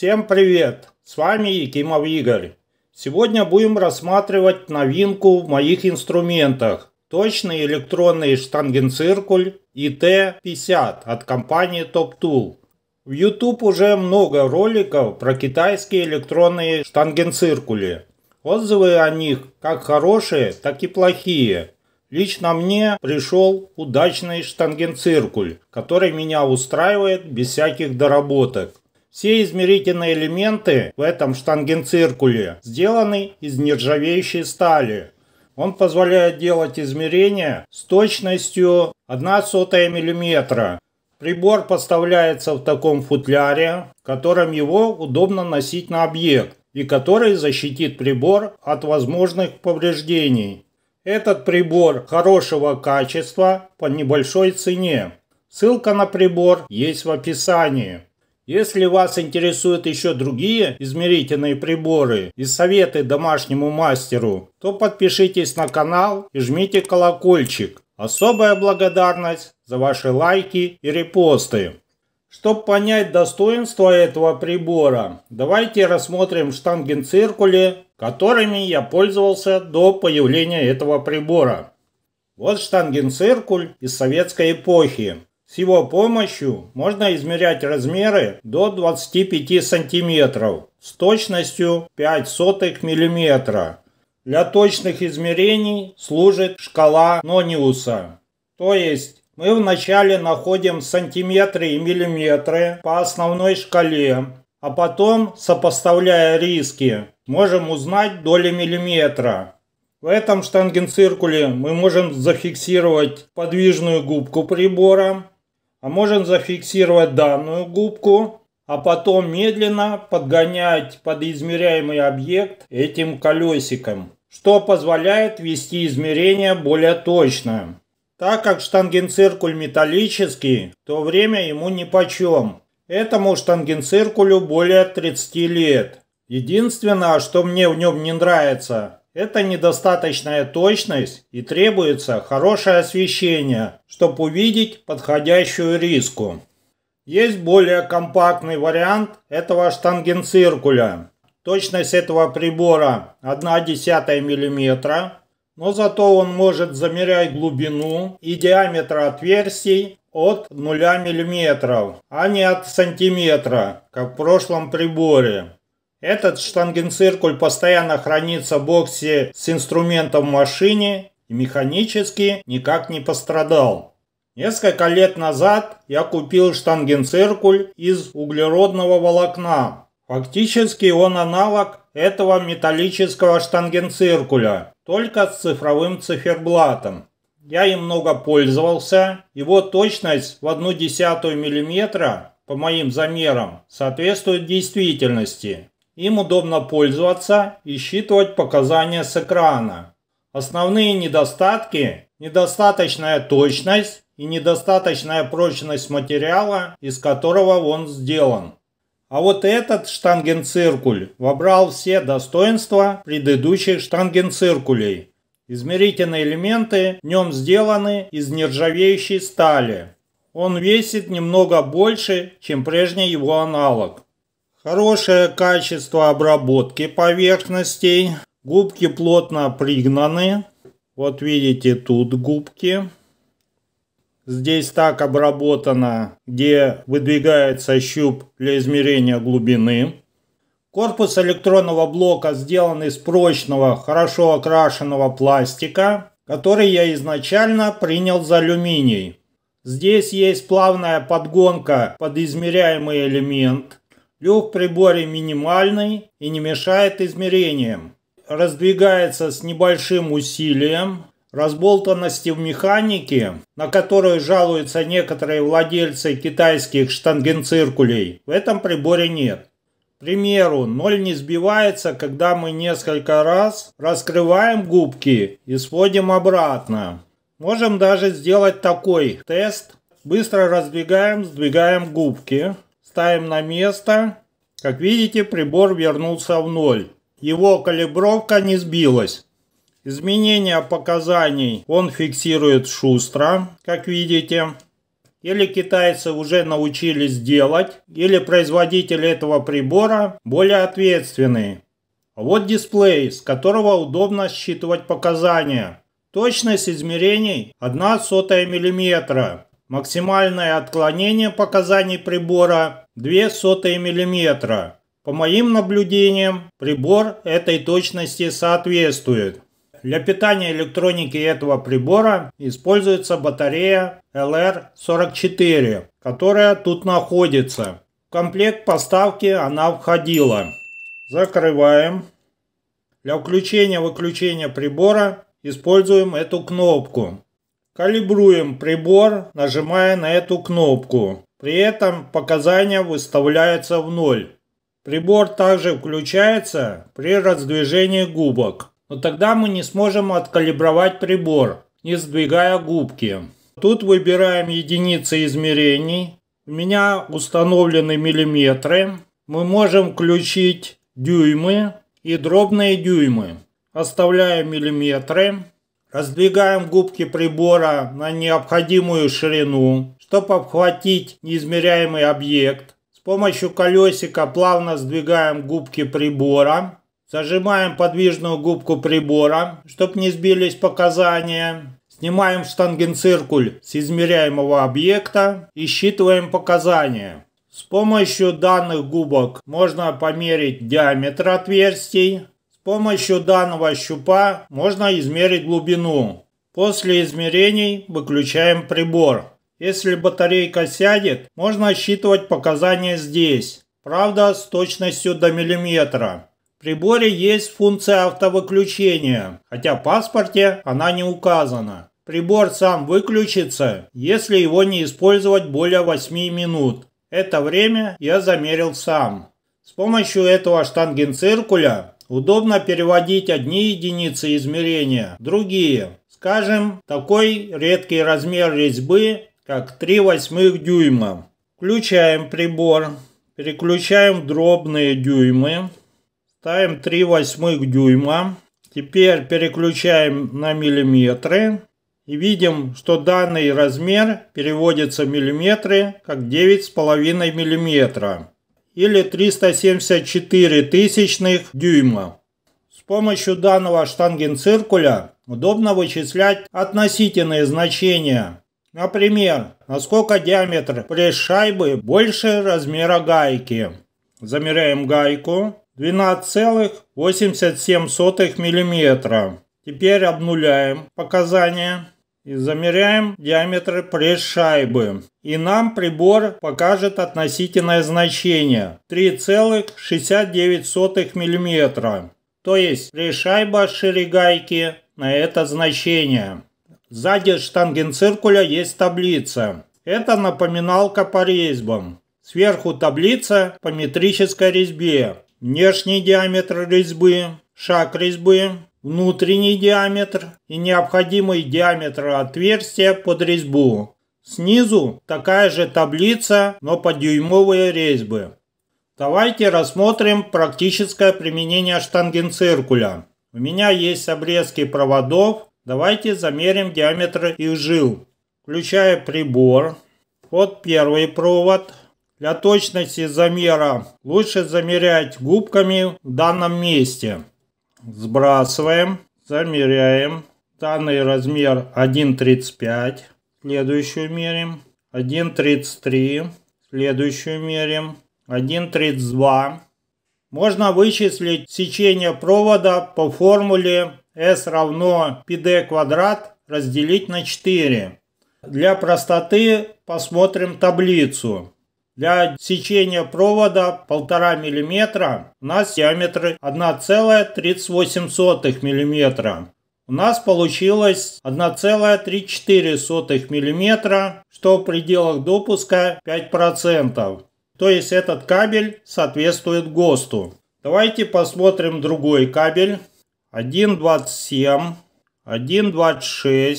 Всем привет! С вами Якимов Игорь. Сегодня будем рассматривать новинку в моих инструментах. Точный электронный штангенциркуль ИТ-50 от компании Top Tool. В YouTube уже много роликов про китайские электронные штангенциркули. Отзывы о них как хорошие, так и плохие. Лично мне пришел удачный штангенциркуль, который меня устраивает без всяких доработок. Все измерительные элементы в этом штангенциркуле сделаны из нержавеющей стали. Он позволяет делать измерения с точностью 1 сотая миллиметра. Прибор поставляется в таком футляре, которым его удобно носить на объект и который защитит прибор от возможных повреждений. Этот прибор хорошего качества по небольшой цене. Ссылка на прибор есть в описании. Если вас интересуют еще другие измерительные приборы и советы домашнему мастеру, то подпишитесь на канал и жмите колокольчик. Особая благодарность за ваши лайки и репосты. Чтобы понять достоинство этого прибора, давайте рассмотрим штангенциркули, которыми я пользовался до появления этого прибора. Вот штангенциркуль из советской эпохи. С его помощью можно измерять размеры до 25 сантиметров с точностью сотых миллиметра. Для точных измерений служит шкала Нониуса. То есть мы вначале находим сантиметры и миллиметры по основной шкале, а потом, сопоставляя риски, можем узнать доли миллиметра. В этом штангенциркуле мы можем зафиксировать подвижную губку прибора, а можем зафиксировать данную губку, а потом медленно подгонять под измеряемый объект этим колесиком, что позволяет вести измерение более точно. Так как штангенциркуль металлический, то время ему нипочем. Этому штангенциркулю более 30 лет. Единственное, что мне в нем не нравится, это недостаточная точность и требуется хорошее освещение, чтобы увидеть подходящую риску. Есть более компактный вариант этого штангенциркуля. Точность этого прибора 1,1 мм, но зато он может замерять глубину и диаметр отверстий от 0 мм, а не от сантиметра, как в прошлом приборе. Этот штангенциркуль постоянно хранится в боксе с инструментом в машине и механически никак не пострадал. Несколько лет назад я купил штангенциркуль из углеродного волокна. Фактически он аналог этого металлического штангенциркуля, только с цифровым циферблатом. Я им много пользовался. Его точность в одну десятую миллиметра, по моим замерам, соответствует действительности. Им удобно пользоваться и считывать показания с экрана. Основные недостатки – недостаточная точность и недостаточная прочность материала, из которого он сделан. А вот этот штангенциркуль вобрал все достоинства предыдущих штангенциркулей. Измерительные элементы в нем сделаны из нержавеющей стали. Он весит немного больше, чем прежний его аналог. Хорошее качество обработки поверхностей. Губки плотно пригнаны. Вот видите тут губки. Здесь так обработано, где выдвигается щуп для измерения глубины. Корпус электронного блока сделан из прочного, хорошо окрашенного пластика, который я изначально принял за алюминий. Здесь есть плавная подгонка под измеряемый элемент. Люк в приборе минимальный и не мешает измерениям. Раздвигается с небольшим усилием. Разболтанности в механике, на которую жалуются некоторые владельцы китайских штангенциркулей, в этом приборе нет. К примеру, ноль не сбивается, когда мы несколько раз раскрываем губки и сводим обратно. Можем даже сделать такой тест. Быстро раздвигаем, сдвигаем губки. Ставим на место. Как видите, прибор вернулся в ноль. Его калибровка не сбилась. Изменения показаний он фиксирует шустро, как видите. Или китайцы уже научились делать, или производители этого прибора более ответственные. вот дисплей, с которого удобно считывать показания. Точность измерений 1 сотая миллиметра. Максимальное отклонение показаний прибора 0,02 мм. По моим наблюдениям, прибор этой точности соответствует. Для питания электроники этого прибора используется батарея LR44, которая тут находится. В комплект поставки она входила. Закрываем. Для включения-выключения прибора используем эту кнопку. Калибруем прибор, нажимая на эту кнопку. При этом показания выставляются в ноль. Прибор также включается при раздвижении губок. Но тогда мы не сможем откалибровать прибор, не сдвигая губки. Тут выбираем единицы измерений. У меня установлены миллиметры. Мы можем включить дюймы и дробные дюймы. Оставляем миллиметры. Раздвигаем губки прибора на необходимую ширину, чтобы обхватить неизмеряемый объект. С помощью колесика плавно сдвигаем губки прибора. Зажимаем подвижную губку прибора, чтобы не сбились показания. Снимаем штангенциркуль с измеряемого объекта и считываем показания. С помощью данных губок можно померить диаметр отверстий, с помощью данного щупа можно измерить глубину. После измерений выключаем прибор. Если батарейка сядет, можно считывать показания здесь, правда с точностью до миллиметра. В приборе есть функция автовыключения, хотя в паспорте она не указана. Прибор сам выключится, если его не использовать более 8 минут. Это время я замерил сам. С помощью этого штангенциркуля Удобно переводить одни единицы измерения, другие. Скажем, такой редкий размер резьбы, как 3 восьмых дюйма. Включаем прибор, переключаем дробные дюймы, ставим 3 восьмых дюйма. Теперь переключаем на миллиметры и видим, что данный размер переводится в миллиметры как 9,5 миллиметра или 374 тысячных дюйма. С помощью данного штангенциркуля удобно вычислять относительные значения. Например, насколько диаметр пресс-шайбы больше размера гайки. Замеряем гайку 12,87 мм. Теперь обнуляем показания и замеряем диаметр пресс-шайбы. И нам прибор покажет относительное значение 3,69 мм. То есть пресс-шайба шире на это значение. Сзади штангенциркуля есть таблица. Это напоминалка по резьбам. Сверху таблица по метрической резьбе. Внешний диаметр резьбы, шаг резьбы, внутренний диаметр и необходимый диаметр отверстия под резьбу. Снизу такая же таблица, но под дюймовые резьбы. Давайте рассмотрим практическое применение штангенциркуля. У меня есть обрезки проводов. Давайте замерим диаметр их жил. Включая прибор. Вот первый провод. Для точности замера лучше замерять губками в данном месте. Сбрасываем. Замеряем. Данный размер 1,35. Следующую мерим. 1,33. Следующую мерим. 1,32. Можно вычислить сечение провода по формуле S равно πd квадрат разделить на 4. Для простоты посмотрим таблицу. Для сечения провода 1,5 мм у нас диаметр 1,38 мм. У нас получилось 1,34 мм, что в пределах допуска 5%. То есть этот КАБЕЛЬ соответствует ГОСТу. Давайте посмотрим другой кабель. 1,27, 1,26.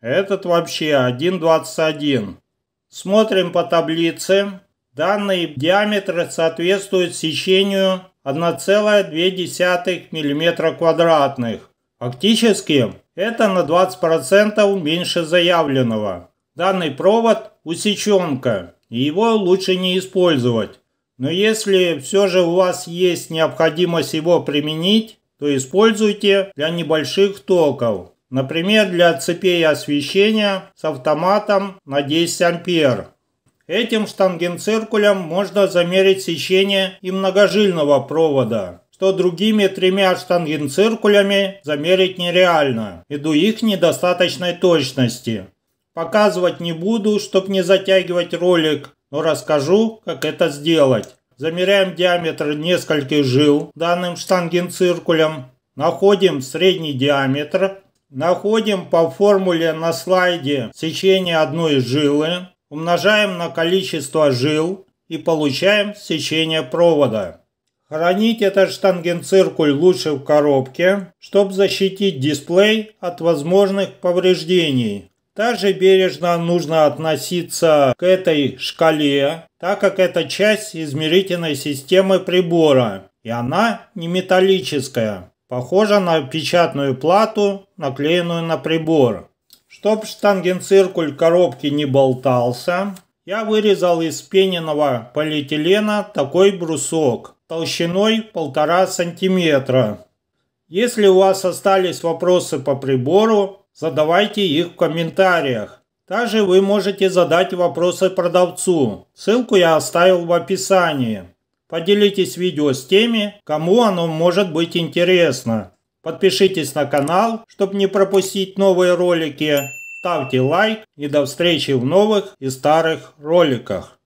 Этот вообще 1,21. Смотрим по таблице. данный диаметр соответствует сечению 1,2 мм квадратных. Фактически это на 20% меньше заявленного. Данный провод усеченка, и его лучше не использовать. Но если все же у вас есть необходимость его применить, то используйте для небольших токов. Например, для цепей освещения с автоматом на 10 ампер. Этим штангенциркулем можно замерить сечение и многожильного провода, что другими тремя штангенциркулями замерить нереально, ввиду их недостаточной точности. Показывать не буду, чтобы не затягивать ролик, но расскажу, как это сделать. Замеряем диаметр нескольких жил данным штангенциркулем, находим средний диаметр Находим по формуле на слайде сечение одной жилы, умножаем на количество жил и получаем сечение провода. Хранить этот штангенциркуль лучше в коробке, чтобы защитить дисплей от возможных повреждений. Также бережно нужно относиться к этой шкале, так как это часть измерительной системы прибора, и она не металлическая. Похоже на печатную плату, наклеенную на прибор. Чтоб штангенциркуль коробки не болтался, я вырезал из пененного полиэтилена такой брусок толщиной 1,5 см. Если у вас остались вопросы по прибору, задавайте их в комментариях. Также вы можете задать вопросы продавцу. Ссылку я оставил в описании. Поделитесь видео с теми, кому оно может быть интересно. Подпишитесь на канал, чтобы не пропустить новые ролики. Ставьте лайк и до встречи в новых и старых роликах.